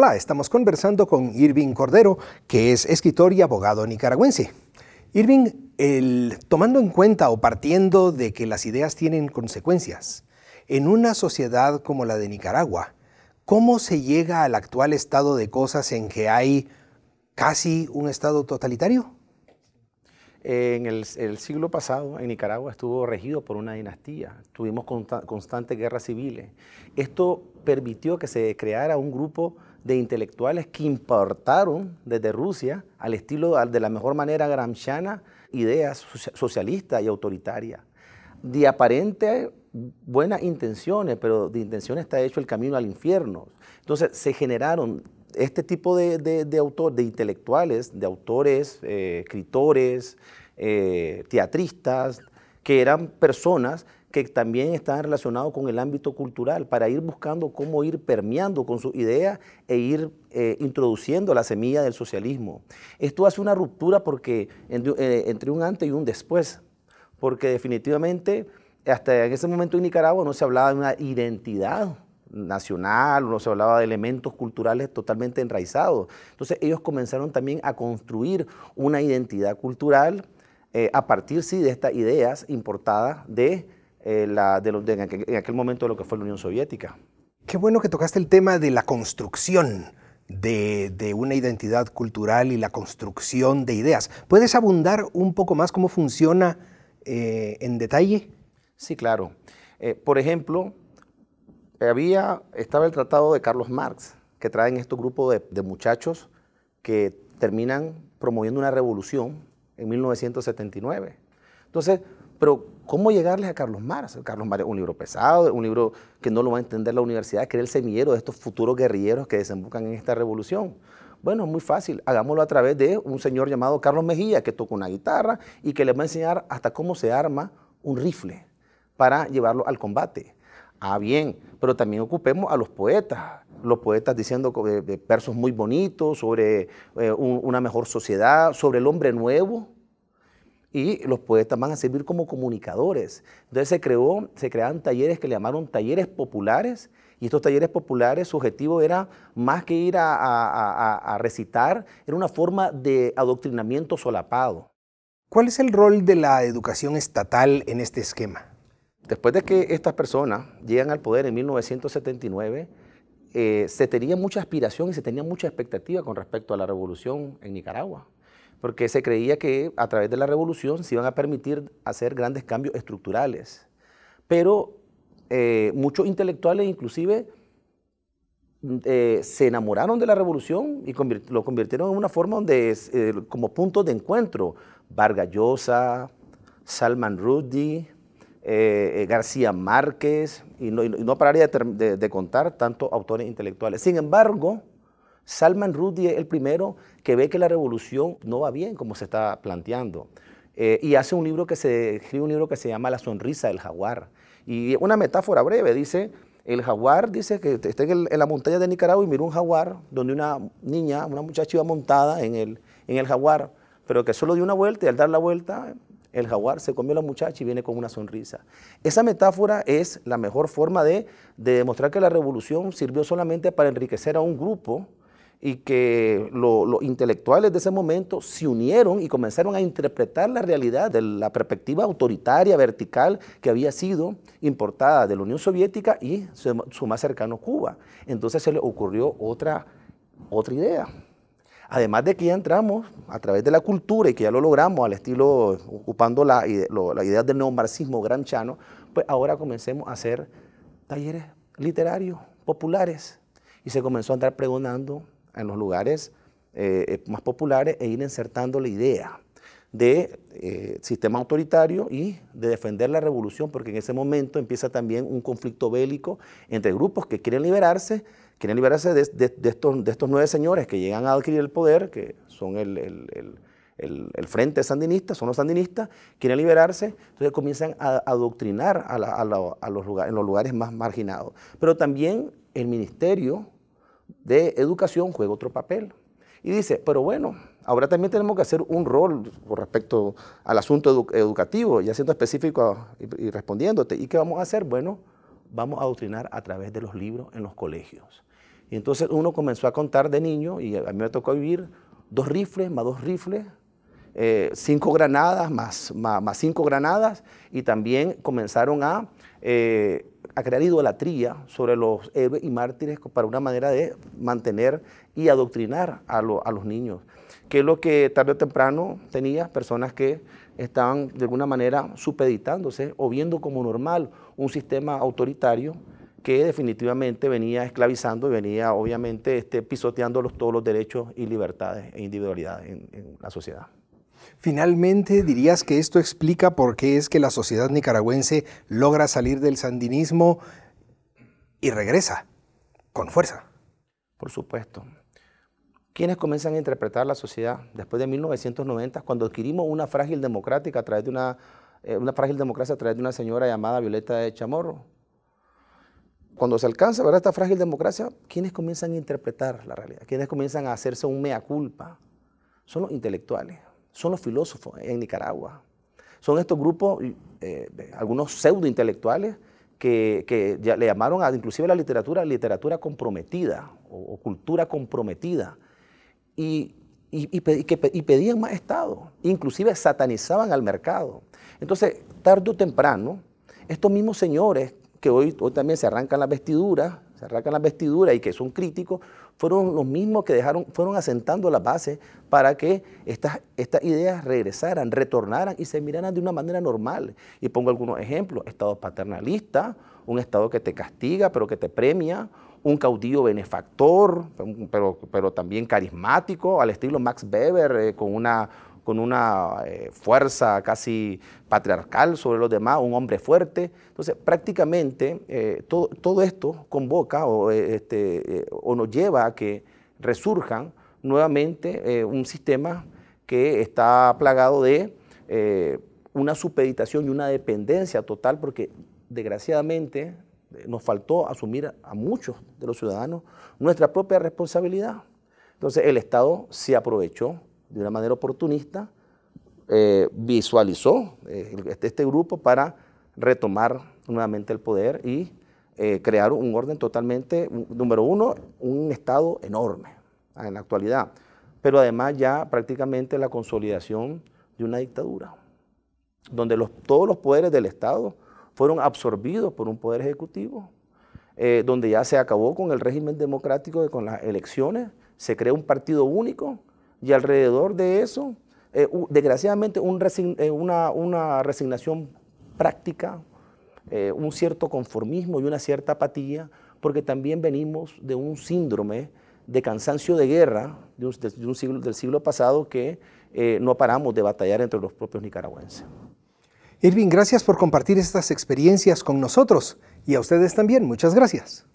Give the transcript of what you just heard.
Hola, estamos conversando con Irving Cordero, que es escritor y abogado nicaragüense. Irving, tomando en cuenta o partiendo de que las ideas tienen consecuencias, en una sociedad como la de Nicaragua, ¿cómo se llega al actual estado de cosas en que hay casi un estado totalitario? en el, siglo pasado, en Nicaragua estuvo regido por una dinastía, tuvimos constantes guerras civiles. Esto permitió que se creara un grupo de intelectuales que importaron desde Rusia, al estilo de la mejor manera gramsciana, ideas socialistas y autoritarias. De aparente buenas intenciones, pero de intenciones está hecho el camino al infierno. Entonces se generaron este tipo de, de, de autores, de intelectuales, de autores, eh, escritores, eh, teatristas, que eran personas que también estaban relacionados con el ámbito cultural, para ir buscando cómo ir permeando con su idea e ir eh, introduciendo la semilla del socialismo. Esto hace una ruptura porque entre un antes y un después, porque definitivamente hasta en ese momento en Nicaragua no se hablaba de una identidad nacional, no se hablaba de elementos culturales totalmente enraizados. Entonces ellos comenzaron también a construir una identidad cultural eh, a partir sí, de estas ideas importadas de, eh, en, aquel, momento de lo que fue la Unión Soviética. Qué bueno que tocaste el tema de la construcción. De, una identidad cultural y la construcción de ideas. ¿Puedes abundar un poco más cómo funciona eh, en detalle? Sí, claro. Eh, por ejemplo, había, estaba el tratado de Carlos Marx, que traen estos grupos de, de muchachos que terminan promoviendo una revolución en 1979. Entonces, pero ¿cómo llegarles a Carlos Marx? Carlos Marx es un libro pesado, un libro que no lo va a entender la universidad, que era el semillero de estos futuros guerrilleros que desembocan en esta revolución. Bueno, es muy fácil, hagámoslo a través de un señor llamado Carlos Mejía, que toca una guitarra y que les va a enseñar hasta cómo se arma un rifle para llevarlo al combate. Ah, bien, pero también ocupemos a los poetas, los poetas diciendo eh, versos muy bonitos sobre eh, una mejor sociedad, sobre el hombre nuevo, y los poetas van a servir como comunicadores. Entonces se creó, se crearon talleres que le llamaron talleres populares y estos talleres populares su objetivo era más que ir a, a recitar, era una forma de adoctrinamiento solapado. ¿Cuál es el rol de la educación estatal en este esquema? después de que estas personas llegan al poder en 1979, eh, se tenía mucha aspiración y se tenía mucha expectativa con respecto a la revolución en Nicaragua, porque se creía que a través de la revolución se iban a permitir hacer grandes cambios estructurales. Pero eh, muchos intelectuales inclusive mm, eh, se enamoraron de la revolución y lo convirtieron en una forma donde como punto de encuentro. Vargallosa, Salman Rushdie, eh, eh, García Márquez, y no, pararía de, contar tantos autores intelectuales. Sin embargo, Salman Rushdie es el primero que ve que la revolución no va bien como se está planteando. Eh, y hace un libro que se, escribe un libro que se llama La sonrisa del jaguar. Y una metáfora breve, dice, el jaguar dice que está en, la montaña de Nicaragua y mira un jaguar donde una niña, una muchacha iba montada en el, en el jaguar, pero que solo dio una vuelta y al dar la vuelta el jaguar se comió a la muchacha y viene con una sonrisa. Esa metáfora es la mejor forma de, demostrar que la revolución sirvió solamente para enriquecer a un grupo y que los intelectuales de ese momento se unieron y comenzaron a interpretar la realidad de la perspectiva autoritaria, vertical, que había sido importada de la Unión Soviética y su, su más cercano Cuba. Entonces se le ocurrió otra, otra idea. Además de que ya entramos a través de la cultura y que ya lo logramos al estilo, ocupando la, idea del neomarxismo chano, pues ahora comencemos a hacer talleres literarios, populares. Y se comenzó a andar pregonando en los lugares eh, eh, más populares e ir insertando la idea de eh, sistema autoritario y de defender la revolución, porque en ese momento empieza también un conflicto bélico entre grupos que quieren liberarse quieren liberarse de, estos, nueve señores que llegan a adquirir el poder, que son el, frente sandinista, son los sandinistas, quieren liberarse, entonces comienzan a adoctrinar a los en los lugares más marginados. Pero también el Ministerio de Educación juega otro papel. Y dice, pero bueno, ahora también tenemos que hacer un rol con respecto al asunto educativo, ya siendo específico y, y respondiéndote. ¿Y qué vamos a hacer? Bueno, vamos a adoctrinar a través de los libros en los colegios. Y entonces uno comenzó a contar de niño y a mí me tocó vivir dos rifles más dos rifles, eh, cinco granadas más, más, cinco granadas y también comenzaron eh, a, crear idolatría sobre los héroes y mártires para una manera de mantener y adoctrinar a, a los niños, que es lo que tarde o temprano tenía personas que estaban de alguna manera supeditándose o viendo como normal un sistema autoritario que definitivamente venía esclavizando y venía obviamente este, pisoteando todos los derechos y libertades e individualidades en la sociedad. Finalmente, dirías que esto explica por qué es que la sociedad nicaragüense logra salir del sandinismo y regresa con fuerza. Por supuesto. ¿Quiénes comienzan a interpretar la sociedad después de 1990, cuando adquirimos una frágil democrática a través de eh, una, frágil democracia a través de una señora llamada Violeta de Chamorro. Cuando se alcanza ¿verdad? esta frágil democracia, ¿quiénes comienzan a interpretar la realidad? ¿Quiénes comienzan a hacerse un mea culpa? Son los intelectuales, son los filósofos en Nicaragua. Son estos grupos, eh, algunos pseudo intelectuales, que, le llamaron a, inclusive a la literatura literatura comprometida o cultura comprometida y, pedían más Estado, inclusive satanizaban al mercado. Entonces, tarde o temprano, estos mismos señores que hoy, hoy también se arrancan las vestiduras, se arrancan las vestiduras y que son críticos, fueron los mismos que dejaron, fueron asentando las bases para que estas, estas ideas regresaran, retornaran y se miraran de una manera normal. Y pongo algunos ejemplos, Estado paternalista, un Estado que te castiga pero que te premia, un caudillo benefactor, pero, pero también carismático, al estilo Max Weber, eh, con una, con una eh, fuerza casi patriarcal sobre los demás, un hombre fuerte. Entonces, prácticamente eh, todo, todo, esto convoca o, este, o nos lleva a que resurjan nuevamente un sistema que está plagado de una supeditación y una dependencia total, porque desgraciadamente nos faltó asumir a muchos de los ciudadanos nuestra propia responsabilidad. Entonces el Estado se aprovechó de una manera oportunista, eh, visualizó eh, este, este, grupo para retomar nuevamente el poder y eh, crear un orden totalmente, número uno, un Estado enorme en la actualidad, pero además ya prácticamente la consolidación de una dictadura, donde los, todos los poderes del Estado, fueron absorbidos por un poder ejecutivo, eh, donde ya se acabó con el régimen democrático, y con las elecciones, se creó un partido único y alrededor de eso, eh, desgraciadamente, eh, una, resignación práctica, un cierto conformismo y una cierta apatía, porque también venimos de un síndrome de cansancio de guerra siglo, del siglo pasado que no paramos de batallar entre los propios nicaragüenses. Irving, gracias por compartir estas experiencias con nosotros y a ustedes también. Muchas gracias.